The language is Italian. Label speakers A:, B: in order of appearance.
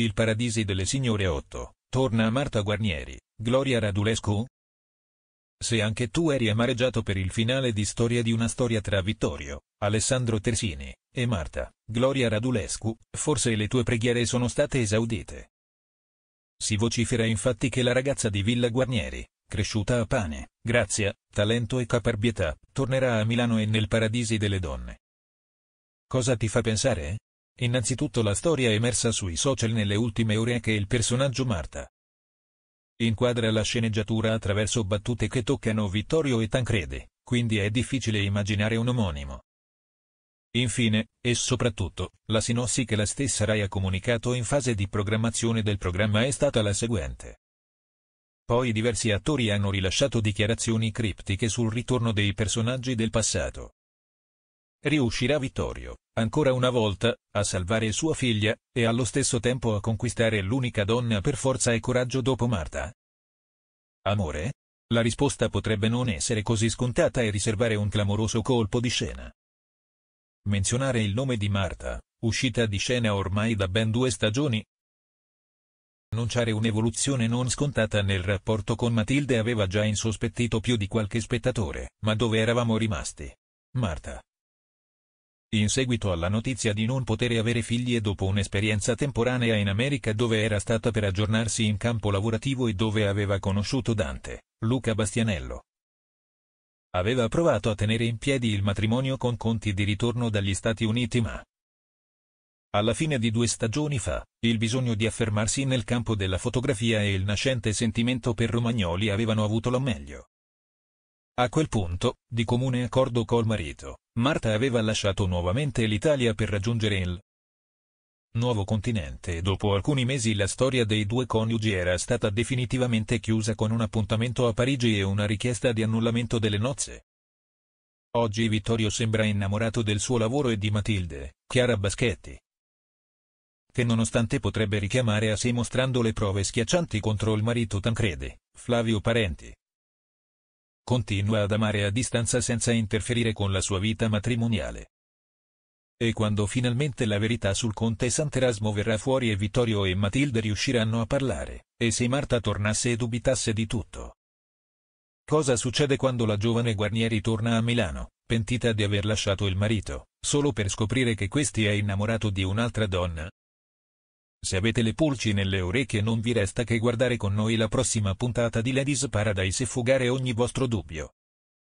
A: Il Paradisi delle Signore 8, torna a Marta Guarnieri, Gloria Radulescu? Se anche tu eri amareggiato per il finale di Storia di una storia tra Vittorio, Alessandro Tersini, e Marta, Gloria Radulescu, forse le tue preghiere sono state esaudite. Si vocifera infatti che la ragazza di Villa Guarnieri, cresciuta a pane, grazia, talento e caparbietà, tornerà a Milano e nel Paradisi delle Donne. Cosa ti fa pensare? Innanzitutto la storia emersa sui social nelle ultime ore è che il personaggio Marta inquadra la sceneggiatura attraverso battute che toccano Vittorio e Tancrede, quindi è difficile immaginare un omonimo. Infine, e soprattutto, la sinossi che la stessa Rai ha comunicato in fase di programmazione del programma è stata la seguente. Poi diversi attori hanno rilasciato dichiarazioni criptiche sul ritorno dei personaggi del passato riuscirà Vittorio, ancora una volta, a salvare sua figlia, e allo stesso tempo a conquistare l'unica donna per forza e coraggio dopo Marta. Amore? La risposta potrebbe non essere così scontata e riservare un clamoroso colpo di scena. Menzionare il nome di Marta, uscita di scena ormai da ben due stagioni, Annunciare un'evoluzione non scontata nel rapporto con Matilde aveva già insospettito più di qualche spettatore, ma dove eravamo rimasti? Marta, in seguito alla notizia di non poter avere figli e dopo un'esperienza temporanea in America dove era stata per aggiornarsi in campo lavorativo e dove aveva conosciuto Dante, Luca Bastianello. Aveva provato a tenere in piedi il matrimonio con conti di ritorno dagli Stati Uniti ma, alla fine di due stagioni fa, il bisogno di affermarsi nel campo della fotografia e il nascente sentimento per Romagnoli avevano avuto la meglio. A quel punto, di comune accordo col marito, Marta aveva lasciato nuovamente l'Italia per raggiungere il nuovo continente e dopo alcuni mesi la storia dei due coniugi era stata definitivamente chiusa con un appuntamento a Parigi e una richiesta di annullamento delle nozze. Oggi Vittorio sembra innamorato del suo lavoro e di Matilde, Chiara Baschetti, che nonostante potrebbe richiamare a sé mostrando le prove schiaccianti contro il marito Tancredi, Flavio Parenti, continua ad amare a distanza senza interferire con la sua vita matrimoniale. E quando finalmente la verità sul conte Sant'Erasmo verrà fuori e Vittorio e Matilde riusciranno a parlare, e se Marta tornasse e dubitasse di tutto. Cosa succede quando la giovane Guarnieri torna a Milano, pentita di aver lasciato il marito, solo per scoprire che questi è innamorato di un'altra donna, se avete le pulci nelle orecchie non vi resta che guardare con noi la prossima puntata di Ladies Paradise e fugare ogni vostro dubbio.